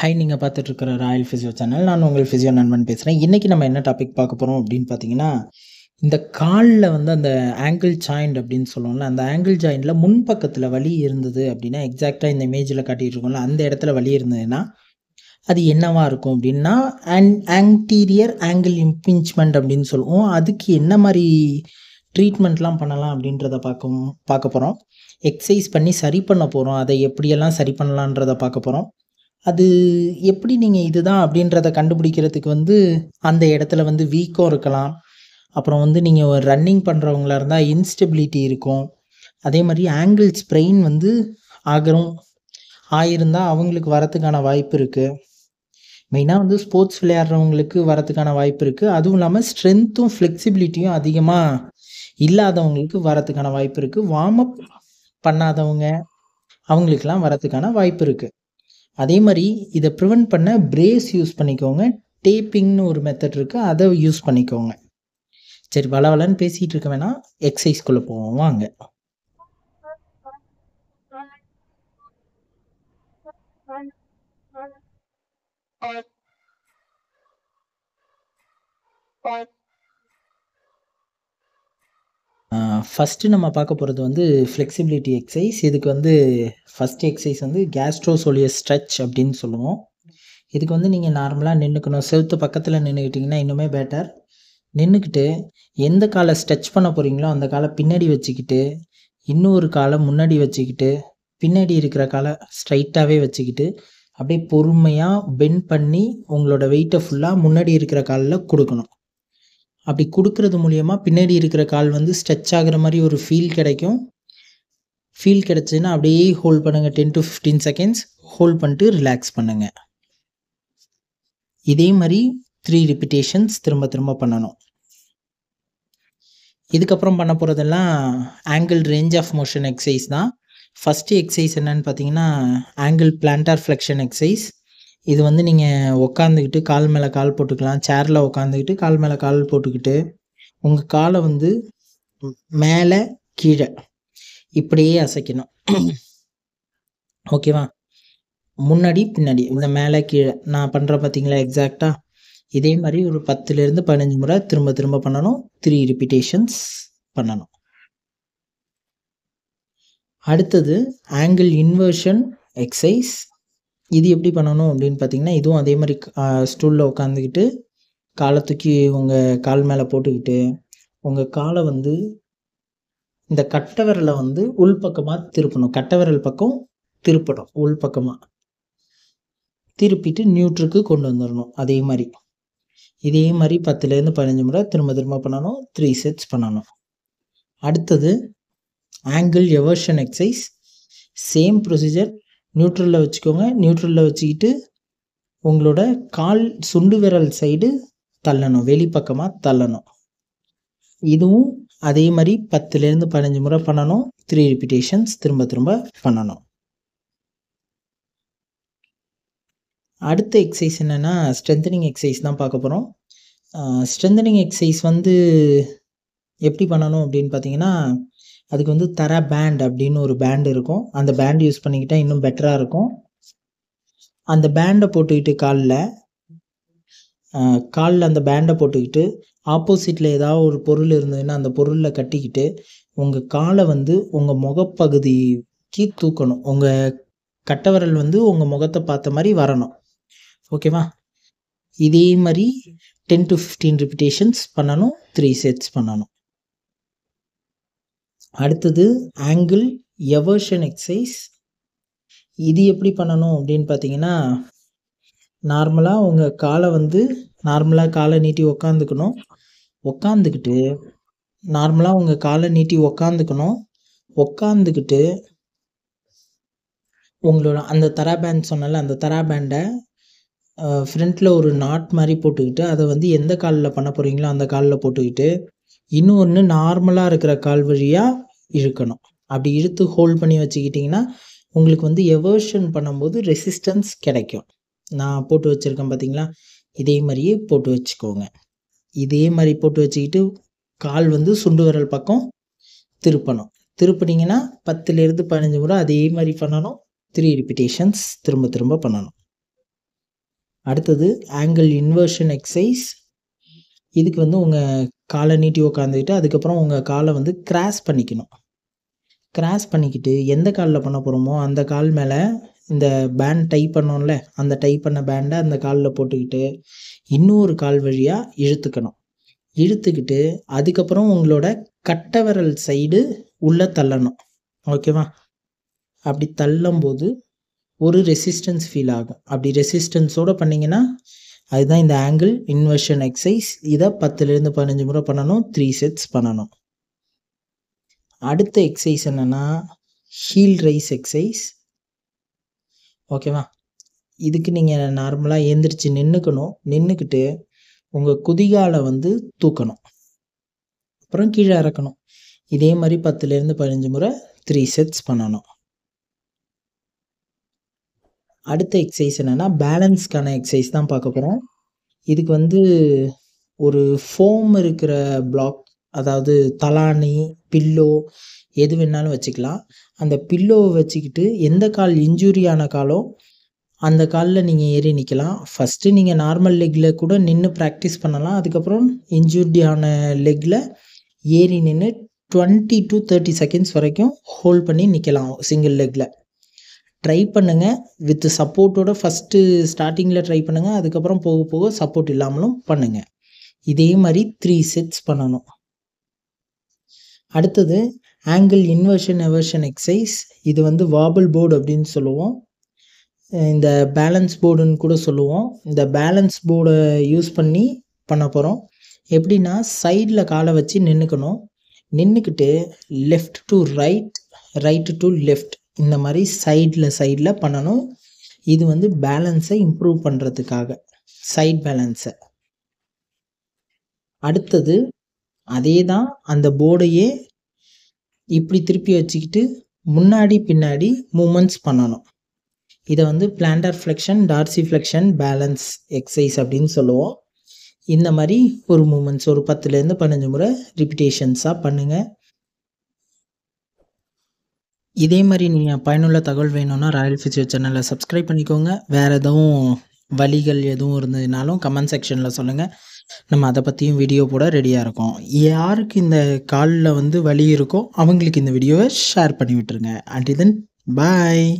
High நீங்கள் பார்த்துட்ருக்கிற Royal physio channel நான் உங்கள் ஃபிசியோ நண்பன் பேசுகிறேன் இன்றைக்கி நம்ம என்ன டாபிக் பார்க்க போகிறோம் அப்படின்னு பார்த்தீங்கன்னா இந்த காலில் வந்து அந்த ஆங்கிள் ஜாயிண்ட் அப்படின்னு சொல்லுவோம்ல அந்த ஆங்கிள் ஜாயிண்டில் முன்பக்கத்தில் வலி இருந்தது அப்படின்னா எக்ஸாக்டாக இந்த இமேஜில் காட்டிகிட்டு இருக்கோம்ல அந்த இடத்துல வலி இருந்ததுன்னா அது என்னவாக இருக்கும் அப்படின்னா அண்ட் ஆங்டீரியர் ஆங்கிள் இம்பிஞ்ச்மெண்ட் அப்படின்னு சொல்லுவோம் அதுக்கு என்ன மாதிரி ட்ரீட்மெண்ட்லாம் பண்ணலாம் அப்படின்றத பார்க்க பார்க்க போகிறோம் எக்ஸசைஸ் பண்ணி சரி பண்ண போகிறோம் அதை எப்படியெல்லாம் சரி பண்ணலான்றதை பார்க்க போகிறோம் அது எப்படி நீங்கள் இதுதான் அப்படின்றத கண்டுபிடிக்கிறதுக்கு வந்து அந்த இடத்துல வந்து வீக்கம் இருக்கலாம் அப்புறம் வந்து நீங்கள் ஒரு ரன்னிங் பண்ணுறவங்களா இருந்தால் இன்ஸ்டெபிலிட்டி இருக்கும் அதே மாதிரி ஆங்கிள் ஸ்ப்ரெயின் வந்து ஆகிறோம் ஆயிருந்தால் அவங்களுக்கு வரத்துக்கான வாய்ப்பு இருக்குது மெயினாக வந்து ஸ்போர்ட்ஸ் விளையாடுறவங்களுக்கு வரத்துக்கான வாய்ப்பு இருக்குது அதுவும் இல்லாமல் ஸ்ட்ரென்த்தும் ஃப்ளெக்சிபிலிட்டியும் அதிகமாக இல்லாதவங்களுக்கு வரத்துக்கான வாய்ப்பு இருக்குது வார்ம் அப் பண்ணாதவங்க அவங்களுக்கெல்லாம் வரத்துக்கான வாய்ப்பு இருக்குது அதே மாதிரி இதை ப்ரிவெண்ட் பண்ண பிரேஸ் யூஸ் பண்ணிக்கோங்க டேப்பிங்னு ஒரு மெத்தட் இருக்குது அதை யூஸ் பண்ணிக்கோங்க சரி வளன்னு பேசிகிட்டு இருக்க வேணாம் எக்ஸசைஸ்குள்ளே போவோம் வாங்க Bye. ஃபஸ்ட்டு நம்ம பார்க்க போகிறது வந்து ஃப்ளெக்சிபிலிட்டி எக்ஸசைஸ் இதுக்கு வந்து ஃபஸ்ட் எக்ஸசைஸ் வந்து கேஸ்ட்ரோசோலிய ஸ்ட்ரெச் அப்படின்னு சொல்லுவோம் இதுக்கு வந்து நீங்கள் நார்மலாக நின்றுக்கணும் செவுத்து பக்கத்தில் நின்றுக்கிட்டிங்கன்னா இன்னுமே பெட்டர் நின்றுக்கிட்டு எந்த காலை ஸ்ட்ரெச் பண்ண போகிறீங்களோ அந்த காலை பின்னாடி வச்சுக்கிட்டு இன்னொரு காலை முன்னாடி வச்சுக்கிட்டு பின்னாடி இருக்கிற காலை ஸ்ட்ரைட்டாகவே வச்சுக்கிட்டு அப்படியே பொறுமையாக பெண்ட் பண்ணி உங்களோட வெயிட்டை ஃபுல்லாக முன்னாடி இருக்கிற காலில் கொடுக்கணும் அப்படி கொடுக்கறது மூலியமாக பின்னாடி இருக்கிற கால் வந்து ஸ்ட்ரெச் ஆகிற மாதிரி ஒரு ஃபீல் கிடைக்கும் ஃபீல் கிடச்சின்னா அப்படியே ஹோல்ட் பண்ணுங்கள் ten to fifteen seconds hold பண்ணிட்டு ரிலாக்ஸ் பண்ணுங்கள் இதே மாதிரி த்ரீ ரிப்பிட்டேஷன்ஸ் திரும்ப திரும்ப பண்ணணும் இதுக்கப்புறம் பண்ண போகிறதெல்லாம் ankle range of motion exercise தான் ஃபஸ்ட்டு எக்ஸசைஸ் என்னன்னு பார்த்தீங்கன்னா ஆங்கிள் பிளான்டார் ஃப்ளெக்ஷன் எக்ஸசைஸ் இது வந்து நீங்கள் உக்காந்துக்கிட்டு கால் மேலே கால் போட்டுக்கலாம் சேரில் உக்காந்துக்கிட்டு கால் மேலே கால் போட்டுக்கிட்டு உங்கள் காலை வந்து மேலே கீழே இப்படியே அசைக்கணும் ஓகேவா முன்னாடி பின்னாடி இந்த மேலே கீழே நான் பண்ணுறேன் பார்த்தீங்களா எக்ஸாக்டாக இதே மாதிரி ஒரு பத்துலேருந்து பதினஞ்சு முறை திரும்ப திரும்ப பண்ணணும் த்ரீ ரிப்பீட்டேஷன்ஸ் பண்ணணும் அடுத்தது ஆங்கிள் இன்வர்ஷன் எக்ஸசைஸ் இது எப்படி பண்ணணும் அப்படின்னு பார்த்தீங்கன்னா இதுவும் அதே மாதிரி ஸ்டூலில் உட்காந்துக்கிட்டு காலை தூக்கி உங்கள் கால் மேலே போட்டுக்கிட்டு உங்கள் காலை வந்து இந்த கட்டை விரலை வந்து உள்பக்கமாக திருப்பணும் கட்டவரல் விரல் பக்கம் திருப்பணும் உள்பக்கமாக திருப்பிட்டு நியூட்ருக்கு கொண்டு வந்துடணும் அதே மாதிரி இதே மாதிரி பத்துலேருந்து பதினஞ்சு முறை திரும்ப திரும்ப பண்ணணும் த்ரீ செட்ஸ் பண்ணணும் அடுத்தது ankle eversion exercise same procedure நியூட்ரலில் வச்சுக்கோங்க நியூட்ரலில் வச்சுக்கிட்டு உங்களோட கால் சுண்டு விரல் சைடு தள்ளணும் வெளிப்பக்கமாக தள்ளணும் இதுவும் அதே மாதிரி பத்துலேருந்து பதினஞ்சு முறை பண்ணணும் த்ரீ ரிப்பிட்டேஷன்ஸ் திரும்ப திரும்ப பண்ணணும் அடுத்த எக்ஸசைஸ் என்னென்னா ஸ்ட்ரென்தனிங் எக்ஸசைஸ் தான் பார்க்க போகிறோம் ஸ்ட்ரென்தனிங் எக்ஸசைஸ் வந்து எப்படி பண்ணணும் அப்படின்னு பார்த்தீங்கன்னா அதுக்கு வந்து தர பேண்ட் அப்படின்னு ஒரு பேண்ட் இருக்கும் அந்த பேண்ட் யூஸ் பண்ணிக்கிட்டால் இன்னும் பெட்டராக இருக்கும் அந்த பேண்டை போட்டுக்கிட்டு காலில் காலில் அந்த பேண்டை போட்டுக்கிட்டு ஆப்போசிட்டில் ஏதாவது ஒரு பொருள் இருந்ததுன்னா அந்த பொருளில் கட்டிக்கிட்டு உங்கள் காலை வந்து உங்கள் முகப்பகுதிக்கு தூக்கணும் உங்கள் கட்டவரல் வந்து உங்கள் முகத்தை பார்த்த மாதிரி வரணும் ஓகேவா இதே மாதிரி டென் டு ஃபிஃப்டீன் ரிப்பிட்டேஷன்ஸ் பண்ணணும் த்ரீ செட்ஸ் பண்ணணும் அடுத்தது ஆங்கிள் எவர்ஷன் எக்ஸசைஸ் இது எப்படி பண்ணணும் அப்படின்னு பார்த்தீங்கன்னா நார்மலாக உங்கள் காலை வந்து நார்மலாக காலை நீட்டி உக்காந்துக்கணும் உக்காந்துக்கிட்டு நார்மலாக உங்கள் காலை நீட்டி உக்காந்துக்கணும் உக்காந்துக்கிட்டு உங்களோட அந்த தரா பேண்ட் சொன்னால அந்த தரா பேண்டை ஃப்ரண்ட்டில் ஒரு நாட் மாதிரி போட்டுக்கிட்டு அதை வந்து எந்த காலில் பண்ண போகிறீங்களோ அந்த காலில் போட்டுக்கிட்டு இன்னொன்று நார்மலாக இருக்கிற கால் வழியாக இழுக்கணும் அப்படி இழுத்து ஹோல்ட் பண்ணி வச்சுக்கிட்டிங்கன்னா உங்களுக்கு வந்து எவர்ஷன் பண்ணும்போது ரெசிஸ்டன்ஸ் கிடைக்கும் நான் போட்டு வச்சுருக்கேன் பார்த்தீங்களா இதே மாதிரியே போட்டு வச்சுக்கோங்க இதே மாதிரி போட்டு வச்சுக்கிட்டு கால் வந்து சுண்டு வரல் பக்கம் திருப்பணும் திருப்பினீங்கன்னா பத்துலேருந்து பதினஞ்சு முறை அதே மாதிரி பண்ணணும் த்ரீ ரிப்பிட்டேஷன்ஸ் திரும்ப திரும்ப பண்ணணும் அடுத்தது ஆங்கிள் இன்வர்ஷன் எக்ஸசைஸ் இதுக்கு வந்து உங்கள் காலை நீட்டி உக்காந்துக்கிட்டு அதுக்கப்புறம் உங்கள் காலை வந்து கிராஸ் பண்ணிக்கணும் கிராஸ் பண்ணிக்கிட்டு எந்த காலில் பண்ண போகிறோமோ அந்த கால் மேலே இந்த பேண்ட் டை பண்ணோம்ல அந்த டை பண்ண பேண்டை அந்த காலில் போட்டுக்கிட்டு இன்னொரு கால் வழியாக இழுத்துக்கணும் இழுத்துக்கிட்டு அதுக்கப்புறம் உங்களோட கட்டவரல் சைடு உள்ளே தள்ளணும் ஓகேவா அப்படி தள்ளும்போது ஒரு ரெசிஸ்டன்ஸ் ஃபீல் ஆகும் அப்படி ரெசிஸ்டன்ஸோடு பண்ணிங்கன்னா அதுதான் இந்த ஆங்கிள் இன்வெர்ஷன் எக்ஸசைஸ் இதை பத்துலேருந்து பதினஞ்சு முறை பண்ணணும் த்ரீ செட்ஸ் பண்ணணும் அடுத்த எக்ஸசைஸ் என்னென்னா ஹீல் ரைஸ் எக்ஸசைஸ் ஓகேவா இதுக்கு நீங்கள் நார்மலாக எழுந்திரிச்சு நின்றுக்கணும் நின்றுக்கிட்டு உங்கள் குதிகாலை வந்து தூக்கணும் அப்புறம் கீழே இறக்கணும் இதே மாதிரி பத்துலேருந்து பதினஞ்சு முறை த்ரீ செட்ஸ் பண்ணணும் அடுத்த எக்ஸசைஸ் என்னென்னா பேலன்ஸ்க்கான எக்ஸசைஸ் தான் பார்க்க போகிறோம் இதுக்கு வந்து ஒரு ஃபோம் இருக்கிற பிளாக் அதாவது தலானி பில்லோ எது வேணாலும் வச்சுக்கலாம் அந்த பில்லோவை வச்சுக்கிட்டு எந்த கால் இன்ஜூரியான காலோ அந்த காலில் நீங்கள் ஏறி நிற்கலாம் ஃபஸ்ட்டு நீங்கள் நார்மல் லெக்கில் கூட நின்று ப்ராக்டிஸ் பண்ணலாம் அதுக்கப்புறம் இன்ஜூர்டியான லெக்கில் ஏறி நின்று டுவெண்ட்டி டு தேர்ட்டி செகண்ட்ஸ் வரைக்கும் ஹோல்ட் பண்ணி நிற்கலாம் சிங்கிள் லெக்கில் ட்ரை பண்ணுங்கள் வித் சப்போர்ட்டோட ஃபஸ்ட்டு ஸ்டார்டிங்கில் ட்ரை பண்ணுங்கள் அதுக்கப்புறம் போக போக சப்போர்ட் இல்லாமலும் பண்ணுங்கள் இதே மாதிரி த்ரீ செட்ஸ் பண்ணணும் அடுத்தது ஆங்கிள் இன்வர்ஷன் எவர்ஷன் எக்ஸசைஸ் இது வந்து வாபிள் போர்டு அப்படின்னு சொல்லுவோம் இந்த பேலன்ஸ் போர்டுன்னு கூட சொல்லுவோம் இந்த பேலன்ஸ் போர்டை யூஸ் பண்ணி பண்ண போகிறோம் எப்படின்னா சைடில் காலை வச்சு நின்றுக்கணும் நின்றுக்கிட்டு left to right right to left இந்த மாதிரி சைடில் சைடில் பண்ணணும் இது வந்து பேலன்ஸை இம்ப்ரூவ் பண்ணுறதுக்காக சைட் பேலன்ஸை அடுத்தது அதே தான் அந்த போர்டையே இப்படி திருப்பி வச்சுக்கிட்டு முன்னாடி பின்னாடி மூமெண்ட்ஸ் பண்ணணும் இதை வந்து plantar flexion dorsiflexion balance exercise அப்படின்னு சொல்லுவோம் இந்த மாதிரி ஒரு மூமெண்ட்ஸ் ஒரு பத்துலேருந்து பதினஞ்சு முறை ரிப்பிட்டேஷன்ஸாக பண்ணுங்கள் இதே மாதிரி நீங்கள் பயனுள்ள தகவல் வேணும்னா ராயல் ஃபிசியோ சேனலை சப்ஸ்கிரைப் பண்ணிக்கோங்க வேறு எதுவும் வழிகள் எதுவும் இருந்ததுனாலும் கமெண்ட் செக்ஷனில் சொல்லுங்கள் நம்ம அதை பற்றியும் வீடியோ போட ரெடியாக இருக்கோம் யாருக்கு இந்த காலில் வந்து வலி இருக்கோ அவங்களுக்கு இந்த வீடியோவை ஷேர் பண்ணி விட்டுருங்க அண்ட் தென் பாய்